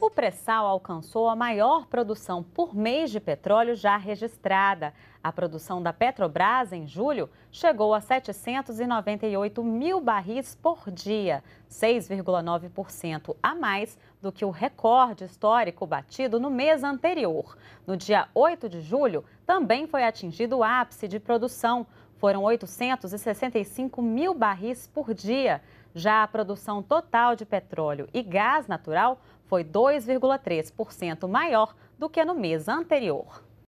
O pré-sal alcançou a maior produção por mês de petróleo já registrada. A produção da Petrobras em julho chegou a 798 mil barris por dia, 6,9% a mais do que o recorde histórico batido no mês anterior. No dia 8 de julho, também foi atingido o ápice de produção, foram 865 mil barris por dia. Já a produção total de petróleo e gás natural foi 2,3% maior do que no mês anterior.